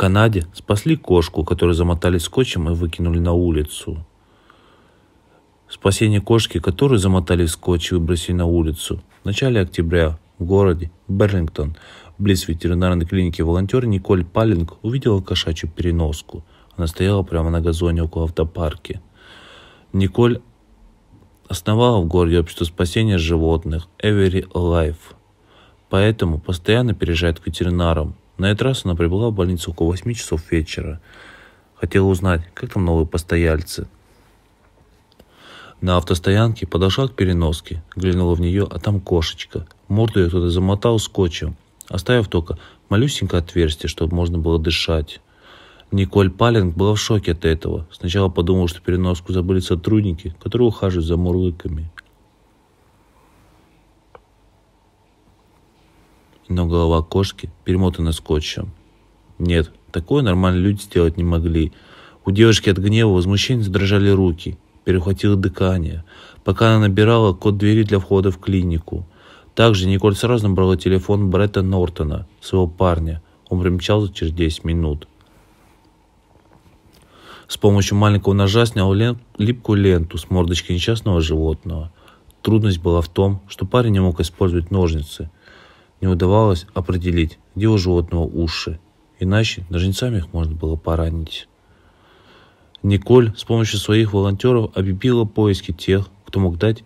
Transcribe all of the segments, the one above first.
Канаде спасли кошку, которую замотали скотчем и выкинули на улицу. Спасение кошки, которую замотали в скотч и выбросили на улицу. В начале октября в городе Берлингтон, близ ветеринарной клиники, волонтер Николь Паллинг увидела кошачью переноску. Она стояла прямо на газоне около автопарки. Николь основала в городе общество спасения животных Every Life. Поэтому постоянно переезжает к ветеринарам, на этот раз она прибыла в больницу около 8 часов вечера. Хотела узнать, как там новые постояльцы. На автостоянке подошла к переноске, глянула в нее, а там кошечка. Морду я туда замотал скотчем, оставив только малюсенькое отверстие, чтобы можно было дышать. Николь Палинг была в шоке от этого. Сначала подумала, что переноску забыли сотрудники, которые ухаживают за мурлыками. но голова кошки перемотана скотчем. Нет, такое нормально люди сделать не могли. У девушки от гнева возмущения задрожали руки, перехватило дыхание, пока она набирала код двери для входа в клинику. Также Николь сразу набрала телефон Бретта Нортона, своего парня. Он примчался через 10 минут. С помощью маленького ножа снял лен... липкую ленту с мордочки несчастного животного. Трудность была в том, что парень не мог использовать ножницы – не удавалось определить, где у животного уши, иначе ножницами их можно было поранить. Николь с помощью своих волонтеров объявила поиски тех, кто мог дать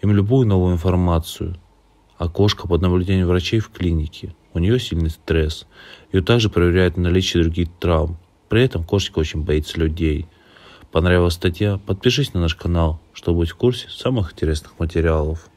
им любую новую информацию. А кошка под наблюдением врачей в клинике. У нее сильный стресс. Ее также проверяют на наличие других травм. При этом кошечка очень боится людей. Понравилась статья? Подпишись на наш канал, чтобы быть в курсе самых интересных материалов.